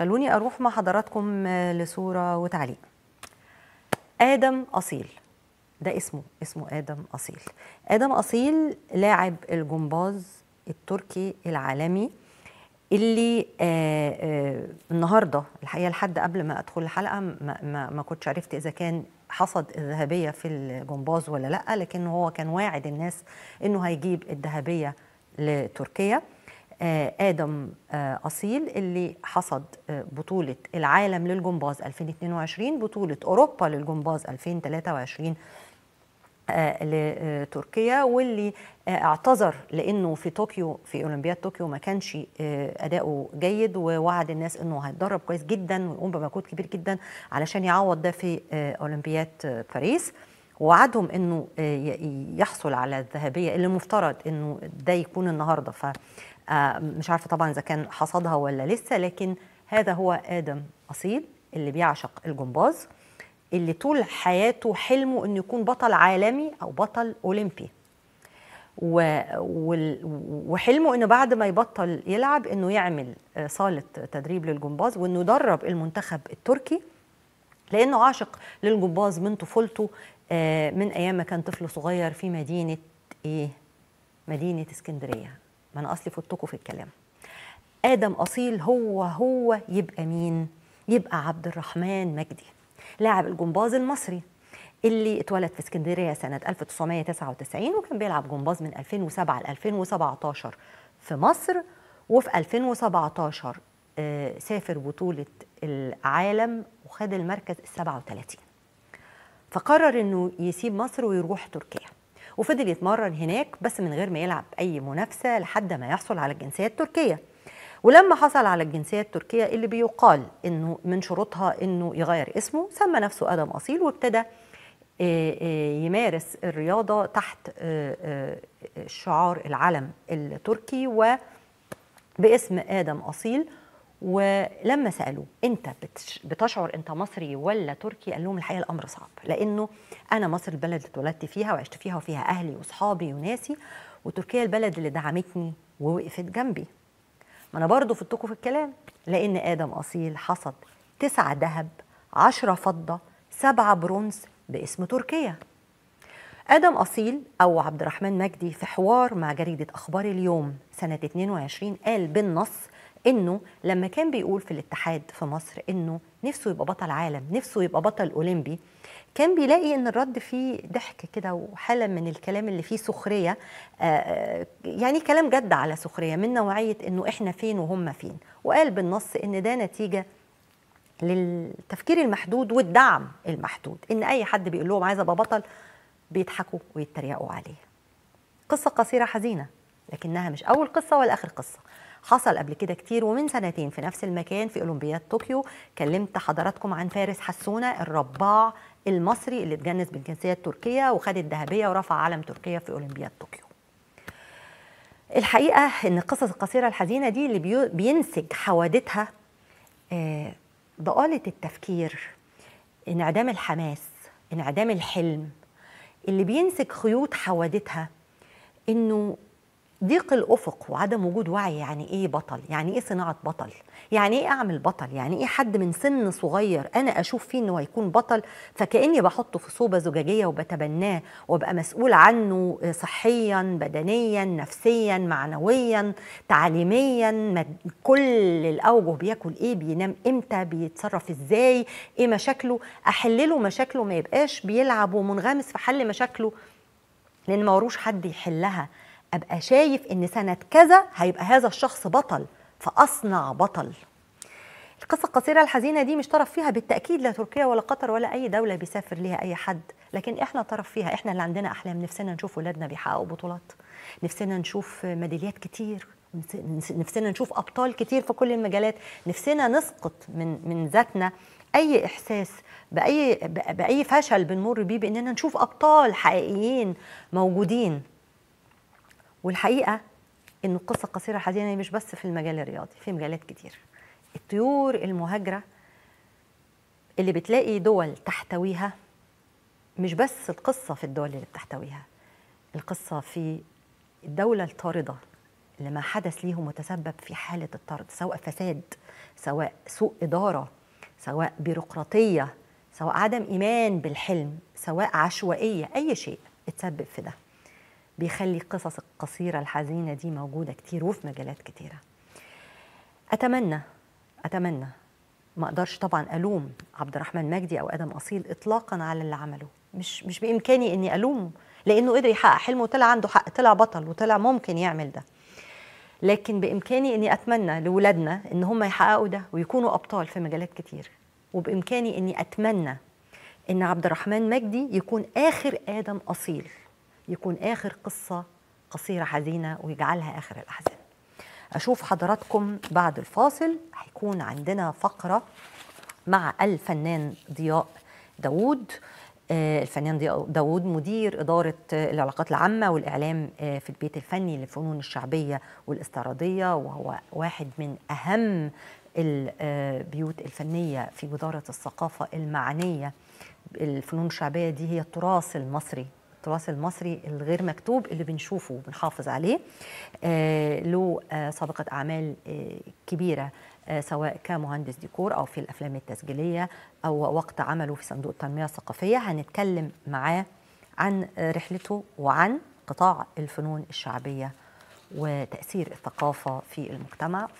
خلوني أروح مع حضراتكم آه، لصورة وتعليق آدم أصيل ده اسمه اسمه آدم أصيل آدم أصيل لاعب الجمباز التركي العالمي اللي آآ آه، آآ آه، النهارده الحقيقه لحد قبل ما ادخل الحلقه ما, ما, ما كنتش عرفت اذا كان حصد الذهبيه في الجمباز ولا لا لكن هو كان واعد الناس انه هيجيب الذهبيه لتركيا آه، آدم آه، أصيل اللي حصد آه، بطولة العالم للجمباز 2022 بطولة أوروبا للجمباز 2023 لتركيا واللي اعتذر لانه في طوكيو في اولمبياد طوكيو ما كانش اداؤه جيد ووعد الناس انه هيتدرب كويس جدا ويقوم بمجهود كبير جدا علشان يعوض ده في اولمبياد باريس ووعدهم انه يحصل على الذهبيه اللي المفترض انه ده يكون النهارده ف آه، مش عارفه طبعا اذا كان حصدها ولا لسه لكن هذا هو ادم اصيل اللي بيعشق الجمباز اللي طول حياته حلمه انه يكون بطل عالمي او بطل اولمبي و... وحلمه انه بعد ما يبطل يلعب انه يعمل آه، صاله تدريب للجمباز وانه يدرب المنتخب التركي لانه عاشق للجمباز من طفولته آه، من ايام ما كان طفل صغير في مدينه ايه مدينه اسكندريه ما انا اصلي فوتكم في الكلام ادم اصيل هو هو يبقى مين يبقى عبد الرحمن مجدي لاعب الجمباز المصري اللي اتولد في اسكندريه سنه 1999 وكان بيلعب جمباز من 2007 ل 2017 في مصر وفي 2017 آه، سافر بطوله العالم وخد المركز ال 37 فقرر انه يسيب مصر ويروح تركيا وفضل يتمرن هناك بس من غير ما يلعب أي منافسة لحد ما يحصل على الجنسية التركية ولما حصل على الجنسية التركية اللي بيقال إنه من شروطها إنه يغير اسمه سمى نفسه آدم أصيل وابتدى آه، آه، يمارس الرياضة تحت آه، شعار العلم التركي وباسم آدم أصيل ولما سالوه انت بتشعر انت مصري ولا تركي قال لهم الحقيقه الامر صعب لانه انا مصر البلد اللي اتولدت فيها وعشت فيها وفيها اهلي واصحابي وناسي وتركيا البلد اللي دعمتني ووقفت جنبي ما انا برضه في في الكلام لان ادم اصيل حصد تسعة ذهب عشرة فضة سبعة برونز باسم تركيا آدم أصيل أو عبد الرحمن مجدي في حوار مع جريدة أخبار اليوم سنة 22 قال بالنص انه لما كان بيقول في الاتحاد في مصر انه نفسه يبقى بطل عالم نفسه يبقى بطل اولمبي كان بيلاقي ان الرد فيه ضحك كده وحاله من الكلام اللي فيه سخريه آه، آه، يعني كلام جد على سخريه من نوعيه انه احنا فين وهم فين وقال بالنص ان ده نتيجه للتفكير المحدود والدعم المحدود ان اي حد بيقول لهم عايز ابقى بطل بيضحكوا ويتريقوا عليه قصه قصيره حزينه لكنها مش اول قصه ولا اخر قصه حصل قبل كده كتير ومن سنتين في نفس المكان في أولمبياد طوكيو كلمت حضراتكم عن فارس حسونة الرباع المصري اللي اتجنس بالجنسية التركية وخد الذهبية ورفع علم تركيا في أولمبياد طوكيو الحقيقة إن القصص القصيرة الحزينة دي اللي بينسج حوادثها ضآلة آه، التفكير انعدام الحماس انعدام الحلم اللي بينسج خيوط حوادثها انه ضيق الافق وعدم وجود وعي يعني ايه بطل يعني ايه صناعه بطل يعني ايه اعمل بطل يعني ايه حد من سن صغير انا اشوف فيه انه هيكون بطل فكاني بحطه في صوبه زجاجيه وبتبناه وابقى مسؤول عنه آه، صحيا بدنيا نفسيا معنويا تعليميا كل الاوجه بياكل ايه بينام امتى بيتصرف ازاي ايه مشاكله احلله مشاكله ما يبقاش بيلعب ومنغمس في حل مشاكله لان ما وروش حد يحلها ابقى شايف ان سنه كذا هيبقى هذا الشخص بطل فاصنع بطل القصه القصيره الحزينه دي مش طرف فيها بالتاكيد لا تركيا ولا قطر ولا اي دوله بيسافر ليها اي حد لكن احنا طرف فيها احنا اللي عندنا احلام نفسنا نشوف ولادنا بيحققوا بطولات نفسنا نشوف ميداليات كتير نفسنا نشوف ابطال كتير في كل المجالات نفسنا نسقط من من ذاتنا اي احساس باي باي فشل بنمر بيه باننا نشوف ابطال حقيقيين موجودين والحقيقه ان القصه القصيره حزينة مش بس في المجال الرياضي في مجالات كتير الطيور المهاجره اللي بتلاقي دول تحتويها مش بس القصه في الدول اللي بتحتويها القصه في الدوله الطارده اللي ما حدث ليهم متسبب في حاله الطرد سواء فساد سواء سوء اداره سواء بيروقراطيه سواء عدم ايمان بالحلم سواء عشوائيه اي شيء اتسبب في ده بيخلي القصص القصيرة الحزينة دي موجودة كتير وفي مجالات كتيرة أتمنى أتمنى ما أقدرش طبعا ألوم عبد الرحمن مجدي أو آدم أصيل إطلاقا على اللي عمله مش مش بإمكاني إني ألومه لأنه قدر يحقق حلمه وطلع عنده حق طلع بطل وطلع ممكن يعمل ده لكن بإمكاني إني أتمنى لولادنا إن هم يحققوا ده ويكونوا أبطال في مجالات كتير وبإمكاني إني أتمنى إن عبد الرحمن مجدي يكون آخر آدم أصيل يكون آخر قصة قصيرة حزينة ويجعلها آخر الأحزان أشوف حضراتكم بعد الفاصل هيكون عندنا فقرة مع الفنان ضياء داوود آه، الفنان داوود مدير إدارة آه، العلاقات العامة والإعلام آه، في البيت الفني للفنون الشعبية والاستعراضية وهو واحد من أهم البيوت الفنية في وزارة الثقافة المعنية الفنون الشعبية دي هي التراث المصري التراث المصري الغير مكتوب اللي بنشوفه وبنحافظ عليه آه، له آه، سابقة أعمال آه، كبيرة سواء كمهندس ديكور أو في الأفلام التسجيلية أو وقت عمله في صندوق التنمية الثقافية هنتكلم معاه عن رحلته وعن قطاع الفنون الشعبية وتأثير الثقافة في المجتمع